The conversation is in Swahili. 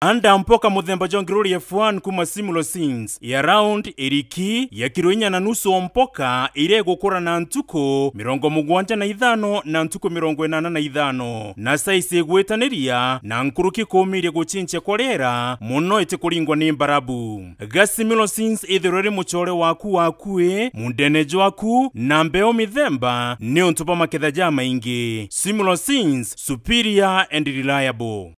anda mpoka mudzemba ja ngiroli f1 kuma simulo sins ya round iriki ya kilo na nusu ompoka ire ikukura na ntuko mirongo mugwanja na ithano na ntuko mirongo enana na ithano na saisi igwitanirya na nkuruki kumi iri kwa riera muno itikulingwa ni mbarabu ga simulo sins ithirwe ri muchole waku wakue mundene jwaku na mbeo mithemba ni untu pa maketha maingi simulo sins superior and reliable